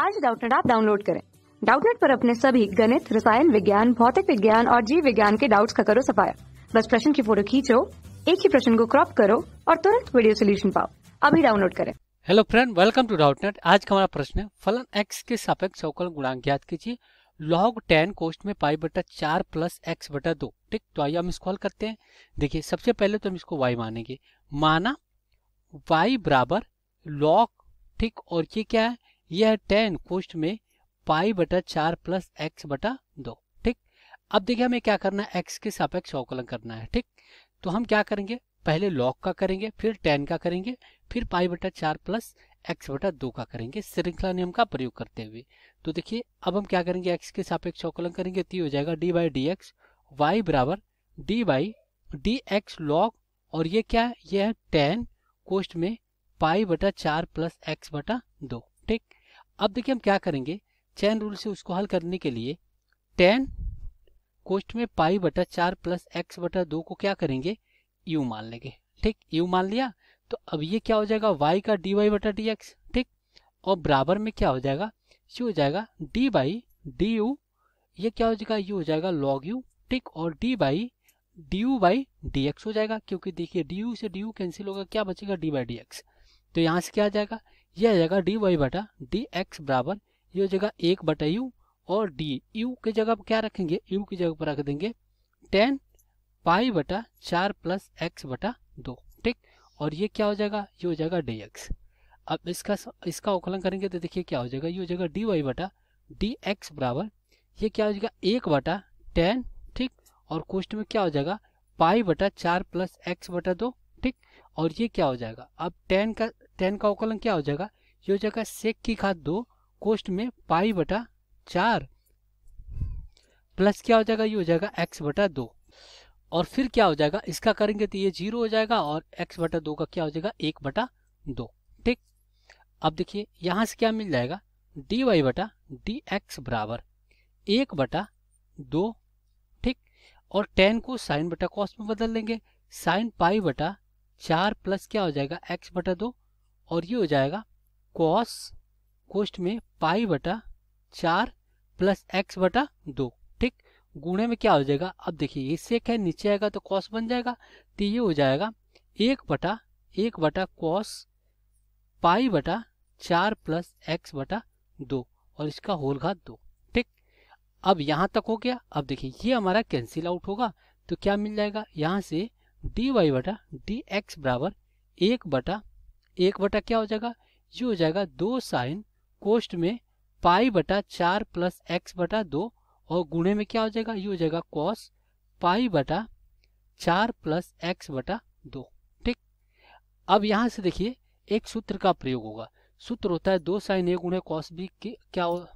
आज डाउटनेट आप डाउनलोड करें डाउटनेट पर अपने सभी गणित रसायन विज्ञान भौतिक विज्ञान और जीव विज्ञान के डाउट्स का करो सफाया बस प्रश्न की फोटो खींचो एक ही प्रश्न को क्रॉप करो और तुरंत वीडियो सोल्यूशन पाओ अभी डाउनलोड करें hello friend welcome to Doubtnut आज का हमारा प्रश्न है फलन एक्स के सापेक्ष अवकलन गुणांक ज्ञात कीजिए लॉग टेन कोस्ट में पाई बटा चार प्लस एक्स बटा दो ठीक तो आइए हम इसको हल करते हैं देखिए सबसे पहले तो हम इसको वाई मानेंगे माना वाई बराबर लॉग ठीक और ये क्या है यह टेन कोष्ट में पाई बटा चार प्लस एक्स बटा दो ठीक अब देखिए हमें क्या करना है एक्स के सापेक्ष अवकलन करना है ठीक तो हम क्या करेंगे पहले लॉग का करेंगे फिर टेन का करेंगे फिर पाई बटा चार प्लस एक्स बटा दो का करेंगे श्रृंखला नियम का प्रयोग करते हुए तो देखिए अब हम क्या करेंगे एक्स के सापेक्ष अवकलन करेंगे तो हो जाएगा D by D X Y बराबर D by D X log और ये क्या है यह है टेन कोष्ट में पाई बटा चार प्लस एक्स बटा दो ठीक अब देखिए हम क्या करेंगे चैन रूल से उसको हल करने के लिए टेन कोष्ट में पाई बटा चार प्लस एक्स बटा दो को क्या करेंगे यू मान लेंगे ठीक यू मान लिया तो अब ये क्या हो जाएगा वाई का डी वाई बटा डी एक्स ठीक और बराबर में क्या हो जाएगा ये हो जाएगा डी बाई डी यू ये क्या हो जाएगा ये हो जाएगा लॉग यू ठीक और D by D U by D X हो जाएगा क्योंकि देखिए डी यू से डी यू कैंसिल होगा क्या बचेगा डी बाई डी एक्स तो यहाँ से क्या आ जाएगा यह आ जाएगा डी वाई बटा डी एक्स बराबर ये हो जाएगा एक बटा यू और डी यू की जगह पर क्या रखेंगे यू की जगह पर रख देंगे टेन पाई बटा चार प्लस एक्स बटा दो ठीक और ये क्या हो जाएगा ये हो जाएगा डी एक्स अब इसका इसका अवकलन करेंगे तो देखिए क्या हो जाएगा ये हो जाएगा डी वाई बटा डी एक्स बराबर ये क्या हो जाएगा एक बटा टेन ठीक और कोष्ट में क्या हो जाएगा पाई बटा चार प्लस एक्स बटा दो ठीक और ये क्या हो जाएगा अब टेन का टेन का अवकलन क्या हो जाएगा ये हो जाएगा सेक की घात दो कोष्ट में पाई बटा चार प्लस क्या हो जाएगा ये हो जाएगा एक्स बटा दो और फिर क्या हो जाएगा इसका करेंगे तो ये जीरो हो जाएगा और एक्स बटा दो का क्या हो जाएगा एक बटा दो ठीक अब देखिए यहाँ से क्या मिल जाएगा डी वाई बटा डी एक्स बराबर एक बटा दो ठीक और टेन को साइन बटा कॉस में बदल लेंगे साइन पाई बटा चार प्लस क्या हो जाएगा एक्स बटा दो और ये हो जाएगा कॉस कोष्ट में पाई बटा चार प्लस एक्स बटा दो ठीक गुणे में क्या हो जाएगा अब देखिए ये सेक है नीचे आएगा तो कॉस बन जाएगा तो ये हो जाएगा एक बटा एक बटा कॉस पाई बटा चार प्लस एक्स बटा दो और इसका होल घात दो ठीक अब यहाँ तक हो गया अब देखिए ये हमारा कैंसिल आउट होगा तो क्या मिल जाएगा यहाँ से डी वाई बटा डी एक्स बराबर एक बटा एक बटा क्या हो जाएगा ये हो जाएगा दो साइन कोष्ट में पाई बटा चार प्लस एक्स बटा दो और गुणे में क्या हो जाएगा ये हो जाएगा कॉस पाई बटा चार प्लस एक्स बटा दो ठीक अब यहां से देखिए एक सूत्र का प्रयोग होगा सूत्र होता है दो साइन ए गुणे कॉस बी के क्या हो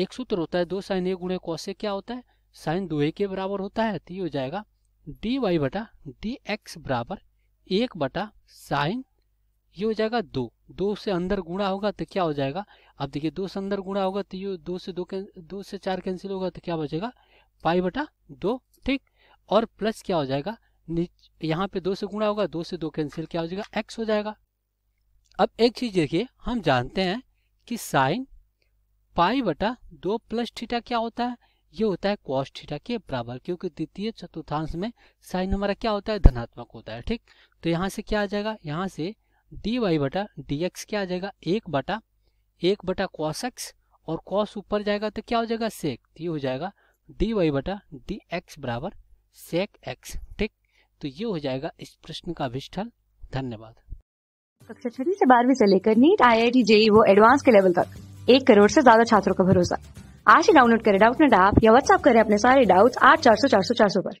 एक सूत्र होता है दो साइन ए गुणे कॉस से क्या होता है साइन दो ए के बराबर होता है तो ये हो जाएगा डी वाई बटा डी एक्स बराबर एक बटा साइन ये हो जाएगा दो दो से अंदर गुणा होगा तो क्या हो जाएगा अब देखिए दो से अंदर गुणा होगा तो ये दो से दो दो से चार कैंसिल होगा तो क्या बचेगा पाई बटा दो ठीक और प्लस क्या हो जाएगा यहाँ पे दो से गुणा होगा दो से दो कैंसिल क्या हो जाएगा एक्स हो जाएगा अब एक चीज देखिए हम जानते हैं कि साइन पाई बटा दो प्लस थीटा क्या होता है ये होता है कॉस थीटा के बराबर क्योंकि द्वितीय चतुर्थांश में साइन हमारा क्या होता है धनात्मक होता है ठीक तो यहाँ से क्या आ जाएगा यहाँ से डी वाई बटा डी एक्स क्या आ जाएगा एक बटा एक बटा कॉस एक्स और कॉस ऊपर जाएगा तो क्या हो जाएगा सेक तो ये हो जाएगा डी वाई बटा डी एक्स बराबर सेक एक्स ठीक तो ये हो जाएगा इस प्रश्न का विष्ठल धन्यवाद कक्षा छठी से बारहवीं से लेकर NEET I I T JEE वो एडवांस के लेवल तक एक करोड़ से ज्यादा छात्रों का भरोसा आज ही डाउनलोड करें डाउट नेट ऐप या व्हाट्सअप करें अपने सारे डाउट्स आठ चार सौ चार सौ चार सौ पर